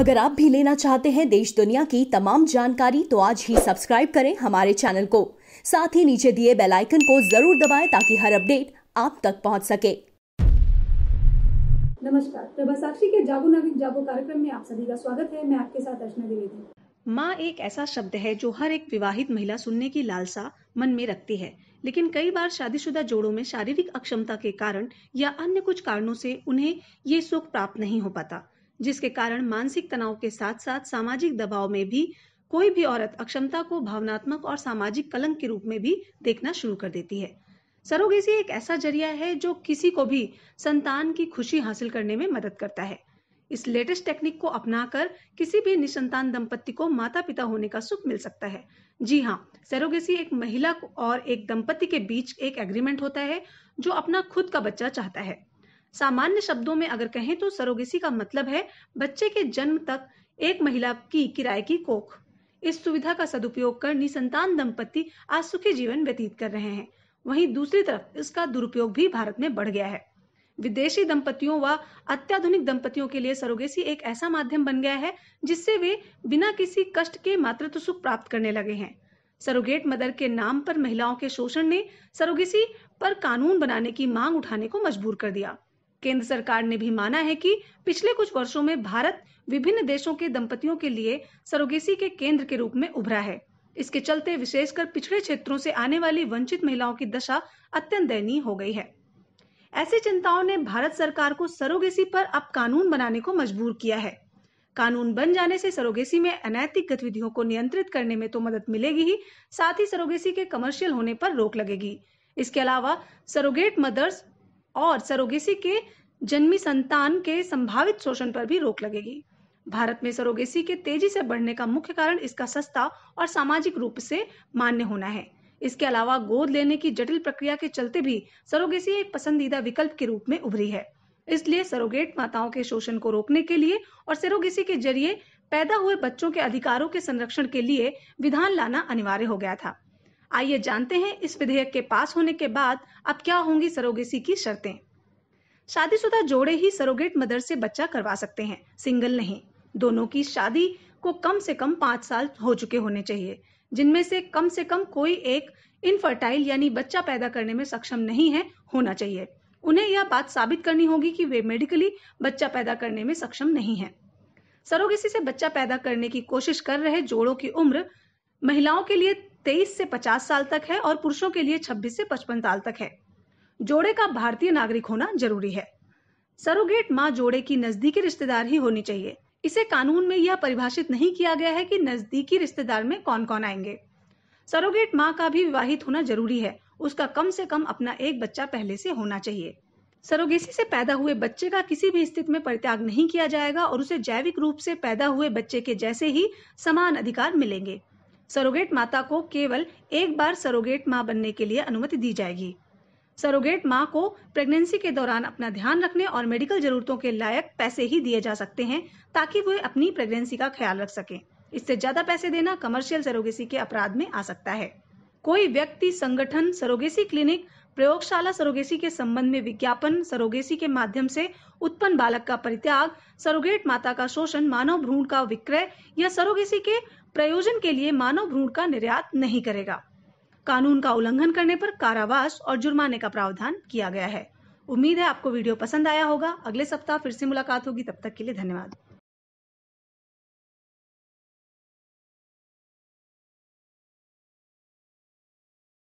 अगर आप भी लेना चाहते हैं देश दुनिया की तमाम जानकारी तो आज ही सब्सक्राइब करें हमारे चैनल को साथ ही नीचे दिए बेल आइकन को जरूर दबाएं ताकि हर अपडेट आप तक पहुंच सके नमस्कार के जागो नागरिक जागो कार्यक्रम में आप सभी का स्वागत है मैं आपके साथ अर्चना द्विवेदी माँ एक ऐसा शब्द है जो हर एक विवाहित महिला सुनने की लालसा मन में रखती है लेकिन कई बार शादीशुदा जोड़ों में शारीरिक अक्षमता के कारण या अन्य कुछ कारणों से उन्हें ये सुख प्राप्त नहीं हो पाता जिसके कारण मानसिक तनाव के साथ साथ सामाजिक दबाव में भी कोई भी औरत अक्षमता को भावनात्मक और सामाजिक कलंक के रूप में भी देखना शुरू कर देती है सरोगेसी एक ऐसा जरिया है जो किसी को भी संतान की खुशी हासिल करने में मदद करता है इस लेटेस्ट टेक्निक को अपनाकर किसी भी निसंतान दंपत्ति को माता पिता होने का सुख मिल सकता है जी हाँ सरोगेसी एक महिला और एक दंपति के बीच एक एग्रीमेंट होता है जो अपना खुद का बच्चा चाहता है सामान्य शब्दों में अगर कहें तो सरोगेसी का मतलब है बच्चे के जन्म तक एक महिला की किराए की कोख इस सुविधा का सदुपयोग कर निसंतान दंपति आज सुखी जीवन व्यतीत कर रहे हैं वहीं दूसरी तरफ इसका दुरुपयोग भी भारत में बढ़ गया है विदेशी दंपतियों व अत्याधुनिक दंपतियों के लिए सरोगेसी एक ऐसा माध्यम बन गया है जिससे वे बिना किसी कष्ट के मातृत्व सुख प्राप्त करने लगे हैं सरोगेट मदर के नाम पर महिलाओं के शोषण ने सरोगेसी पर कानून बनाने की मांग उठाने को मजबूर कर दिया केंद्र सरकार ने भी माना है कि पिछले कुछ वर्षों में भारत विभिन्न देशों के दंपतियों के लिए सरोगेसी के केंद्र के रूप में उभरा है इसके चलते विशेषकर पिछड़े क्षेत्रों से आने वाली वंचित महिलाओं की दशा अत्यंत दयनीय हो गई है ऐसी चिंताओं ने भारत सरकार को सरोगेसी पर अब कानून बनाने को मजबूर किया है कानून बन जाने से सरोगेसी में अनैतिक गतिविधियों को नियंत्रित करने में तो मदद मिलेगी ही साथ ही सरोगेसी के कमर्शियल होने पर रोक लगेगी इसके अलावा सरोगेट मदर्स और सरोगेसी के जन्मी संतान के संभावित शोषण पर भी रोक लगेगी भारत में सरोगेसी के तेजी से बढ़ने का मुख्य कारण इसका सस्ता और सामाजिक रूप से मान्य होना है इसके अलावा गोद लेने की जटिल प्रक्रिया के चलते भी सरोगेसी एक पसंदीदा विकल्प के रूप में उभरी है इसलिए सरोगेट माताओं के शोषण को रोकने के लिए और सरोगेसी के जरिए पैदा हुए बच्चों के अधिकारों के संरक्षण के लिए विधान लाना अनिवार्य हो गया था आइए जानते हैं इस विधेयक के पास होने के बाद अब क्या होंगी सरोगेसी की शर्तें शादीशुदा जोड़े ही सरोगेट मदर से बच्चा करवा सकते हैं सिंगल नहीं दोनों की शादी को कम से कम पांच साल हो चुके होने चाहिए जिनमें से कम से कम कोई एक इनफर्टाइल यानी बच्चा पैदा करने में सक्षम नहीं है होना चाहिए उन्हें यह बात साबित करनी होगी कि वे मेडिकली बच्चा पैदा करने में सक्षम नहीं है सरोगेसी से बच्चा पैदा करने की कोशिश कर रहे जोड़ों की उम्र महिलाओं के लिए तेईस से पचास साल तक है और पुरुषों के लिए छब्बीस से पचपन साल तक है जोड़े का भारतीय नागरिक होना जरूरी है सरोगेट माँ जोड़े की नजदीकी रिश्तेदार ही होनी चाहिए इसे कानून में यह परिभाषित नहीं किया गया है कि नजदीकी रिश्तेदार में कौन कौन आएंगे सरोगेट माँ का भी विवाहित होना जरूरी है उसका कम से कम अपना एक बच्चा पहले से होना चाहिए सरोगेसी से पैदा हुए बच्चे का किसी भी स्थिति में परित्याग नहीं किया जाएगा और उसे जैविक रूप से पैदा हुए बच्चे के जैसे ही समान अधिकार मिलेंगे सरोगेट माता को केवल एक बार सरोगेट माँ बनने के लिए अनुमति दी जाएगी सरोगेट माँ को प्रेगनेंसी के दौरान अपना ध्यान रखने और मेडिकल जरूरतों के लायक पैसे ही दिए जा सकते हैं ताकि वे अपनी प्रेगनेंसी का ख्याल रख सकें इससे ज्यादा पैसे देना कमर्शियल सरोगेसी के अपराध में आ सकता है कोई व्यक्ति संगठन सरोगेसी क्लिनिक प्रयोगशाला सरोगेसी के संबंध में विज्ञापन सरोगेसी के माध्यम से उत्पन्न बालक का परित्याग सरोगेट माता का शोषण मानव भ्रूण का विक्रय या सरोगेसी के प्रयोजन के लिए मानव भ्रूण का निर्यात नहीं करेगा कानून का उल्लंघन करने पर कारावास और जुर्माने का प्रावधान किया गया है उम्मीद है आपको वीडियो पसंद आया होगा अगले सप्ताह फिर से मुलाकात होगी तब तक के लिए धन्यवाद